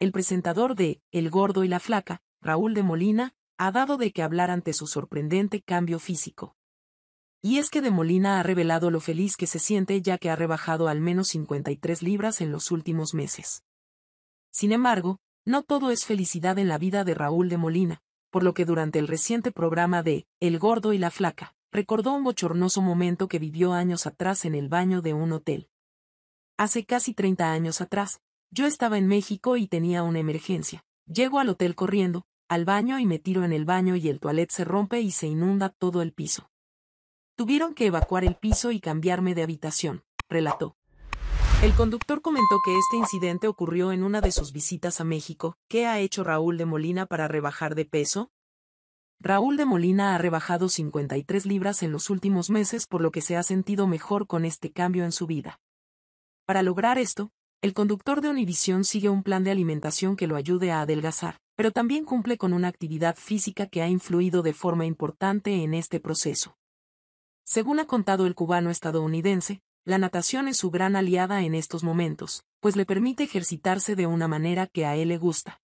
El presentador de El Gordo y la Flaca, Raúl de Molina, ha dado de qué hablar ante su sorprendente cambio físico. Y es que de Molina ha revelado lo feliz que se siente ya que ha rebajado al menos 53 libras en los últimos meses. Sin embargo, no todo es felicidad en la vida de Raúl de Molina, por lo que durante el reciente programa de El Gordo y la Flaca, recordó un bochornoso momento que vivió años atrás en el baño de un hotel. Hace casi 30 años atrás, yo estaba en México y tenía una emergencia. Llego al hotel corriendo, al baño y me tiro en el baño y el toilet se rompe y se inunda todo el piso. Tuvieron que evacuar el piso y cambiarme de habitación, relató. El conductor comentó que este incidente ocurrió en una de sus visitas a México. ¿Qué ha hecho Raúl de Molina para rebajar de peso? Raúl de Molina ha rebajado 53 libras en los últimos meses por lo que se ha sentido mejor con este cambio en su vida. Para lograr esto, el conductor de Univisión sigue un plan de alimentación que lo ayude a adelgazar, pero también cumple con una actividad física que ha influido de forma importante en este proceso. Según ha contado el cubano estadounidense, la natación es su gran aliada en estos momentos, pues le permite ejercitarse de una manera que a él le gusta.